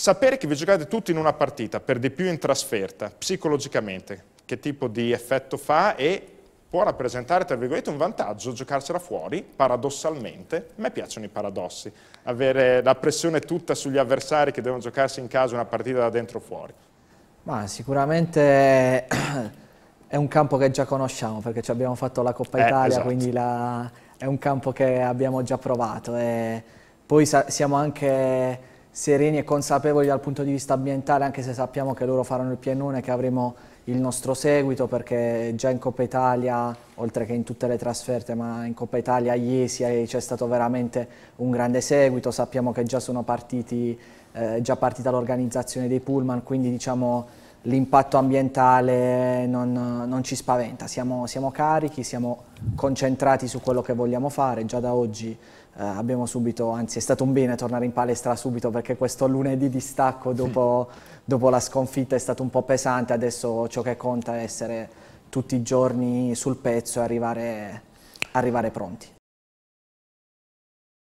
Sapere che vi giocate tutti in una partita, per di più in trasferta, psicologicamente, che tipo di effetto fa e può rappresentare, tra virgolette, un vantaggio giocarsela fuori, paradossalmente. A me piacciono i paradossi, avere la pressione tutta sugli avversari che devono giocarsi in casa una partita da dentro o fuori. Ma sicuramente è un campo che già conosciamo, perché ci abbiamo fatto la Coppa eh, Italia, esatto. quindi la, è un campo che abbiamo già provato. E poi siamo anche sereni e consapevoli dal punto di vista ambientale, anche se sappiamo che loro faranno il pianone e che avremo il nostro seguito, perché già in Coppa Italia, oltre che in tutte le trasferte, ma in Coppa Italia a Iesi c'è stato veramente un grande seguito, sappiamo che già sono partiti, eh, già partita l'organizzazione dei pullman, quindi diciamo l'impatto ambientale non, non, ci spaventa, siamo, siamo, carichi, siamo concentrati su quello che vogliamo fare, già da oggi eh, abbiamo subito, anzi è stato un bene tornare in palestra subito perché questo lunedì di stacco dopo, dopo la sconfitta è stato un po' pesante, adesso ciò che conta è essere tutti i giorni sul pezzo e arrivare, arrivare pronti.